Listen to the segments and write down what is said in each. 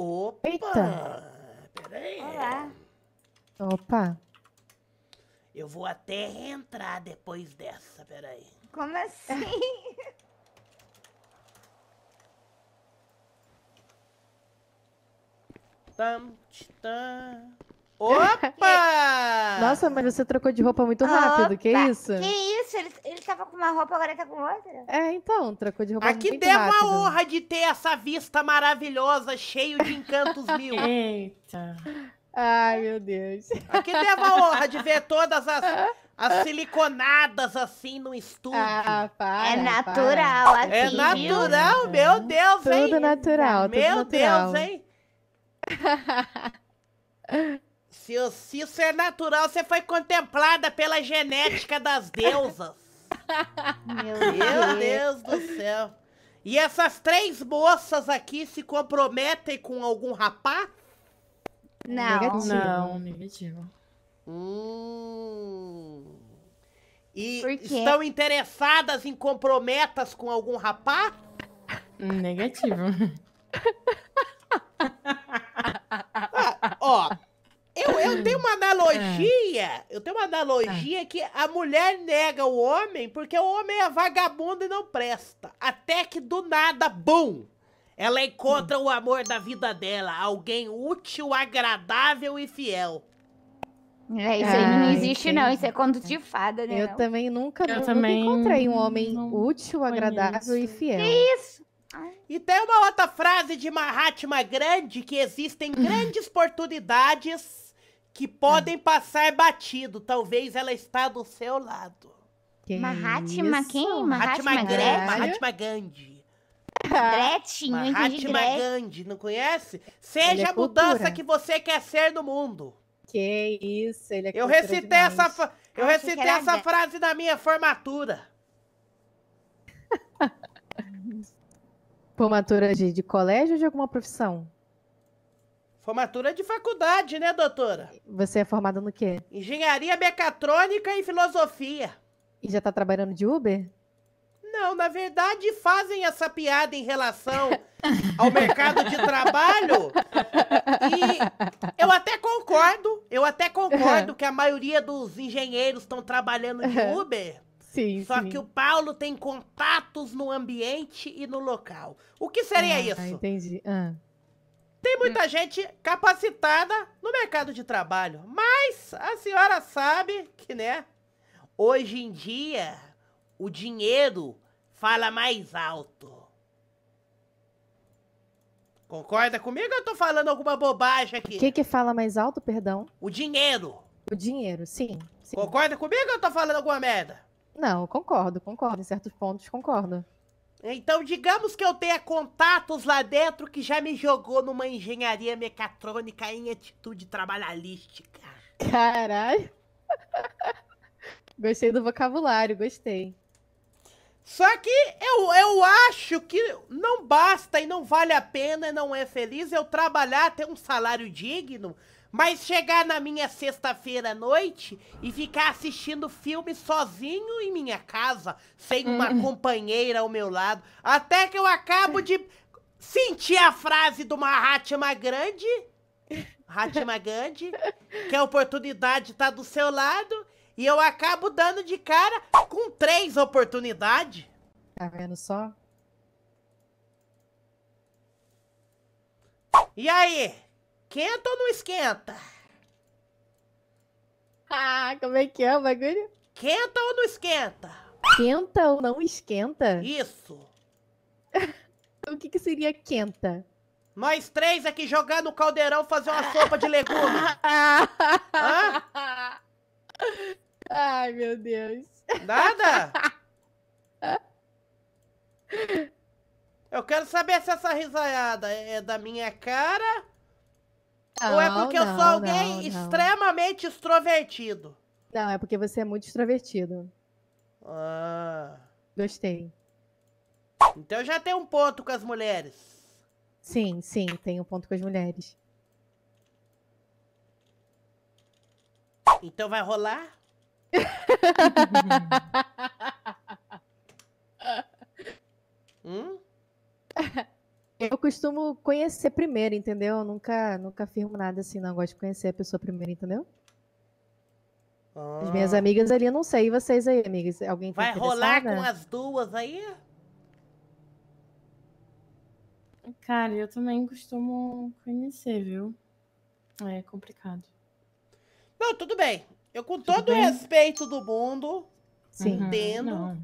Opa! Eita. Peraí. Olá. Opa. Eu vou até reentrar depois dessa, peraí. Como assim? tam, tam. Opa! Nossa, mas você trocou de roupa muito rápido, Opa, que isso? Que isso? Eles, estava com uma roupa, agora tá com outra. É, então, trocou de roupa. Aqui muito devo rápido. uma né? honra de ter essa vista maravilhosa, cheio de encantos mil. Eita. Ai, meu Deus. Aqui deu uma honra de ver todas as, as siliconadas assim no estúdio. Ah, para, é natural para. aqui. É natural, viu? meu uhum. Deus, hein? Tudo natural, tudo meu natural. Deus, hein? se, se isso é natural, você foi contemplada pela genética das deusas. Meu, Deus do céu. E essas três moças aqui se comprometem com algum rapaz? Não. Negativo. Não, negativo. Hum. E estão interessadas em comprometas com algum rapaz? Negativo. analogia, é. eu tenho uma analogia é. que a mulher nega o homem porque o homem é vagabundo e não presta. Até que do nada, bum! Ela encontra hum. o amor da vida dela, alguém útil, agradável e fiel. É, isso aí não existe, não. Isso é conto de fada, né? Eu não? também nunca, eu nunca também encontrei um homem útil, agradável conheço. e fiel. Que isso? E tem uma outra frase de Mahatma Grande que existem grandes oportunidades que podem passar batido, talvez ela está do seu lado. Que Mahatma isso? quem? Mahatma, Mahatma Gandhi. Mahatma Gandhi. Gretchen, Mahatma Gandhi, não conhece? Seja é a mudança que você quer ser no mundo. Que isso, ele é Eu recitei demais. essa, eu Acho recitei essa frase na minha formatura. formatura de, de colégio ou de alguma profissão? Formatura de faculdade, né, doutora? Você é formada no quê? Engenharia mecatrônica e filosofia. E já tá trabalhando de Uber? Não, na verdade, fazem essa piada em relação ao mercado de trabalho. E eu até concordo, eu até concordo que a maioria dos engenheiros estão trabalhando de Uber. Sim, Só sim. que o Paulo tem contatos no ambiente e no local. O que seria ah, isso? Entendi. Ah muita hum. gente capacitada no mercado de trabalho. Mas a senhora sabe que, né? Hoje em dia, o dinheiro fala mais alto. Concorda comigo ou eu tô falando alguma bobagem aqui? O que que fala mais alto, perdão? O dinheiro. O dinheiro, sim. sim. Concorda comigo ou eu tô falando alguma merda? Não, concordo, concordo. Em certos pontos, concordo. Então, digamos que eu tenha contatos lá dentro que já me jogou numa engenharia mecatrônica em atitude trabalhalística. Caralho. Gostei do vocabulário, gostei. Só que eu, eu acho que não basta e não vale a pena, não é feliz eu trabalhar, ter um salário digno mas chegar na minha sexta-feira à noite e ficar assistindo filme sozinho em minha casa, sem uma hum. companheira ao meu lado, até que eu acabo de sentir a frase do Mahatma Grande, Mahatma Grande, que a oportunidade tá do seu lado, e eu acabo dando de cara com três oportunidades. Tá vendo só? E aí? Esquenta ou não esquenta? Ah, como é que é o bagulho? Esquenta ou não esquenta? Quenta ou não esquenta? Isso. o que, que seria quenta? Nós três aqui jogar no caldeirão fazer uma sopa de legumes. Hã? Ai, meu Deus. Nada? Eu quero saber se essa risada é da minha cara não, Ou é porque não, eu sou alguém extremamente extrovertido? Não, é porque você é muito extrovertido. Ah. Gostei. Então já tem um ponto com as mulheres. Sim, sim, tem um ponto com as mulheres. Então vai rolar? costumo conhecer primeiro, entendeu? Eu nunca, nunca afirmo nada assim, não. Eu gosto de conhecer a pessoa primeiro, entendeu? Ah. As minhas amigas ali, eu não sei. E vocês aí, amigas? Alguém Vai rolar né? com as duas aí? Cara, eu também costumo conhecer, viu? É complicado. Não, tudo bem. Eu, com tudo todo bem? o respeito do mundo, Sim. entendo. Não.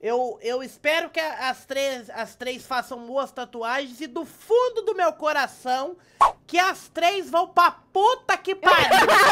Eu, eu espero que as três, as três façam boas tatuagens e do fundo do meu coração que as três vão pra puta que pariu!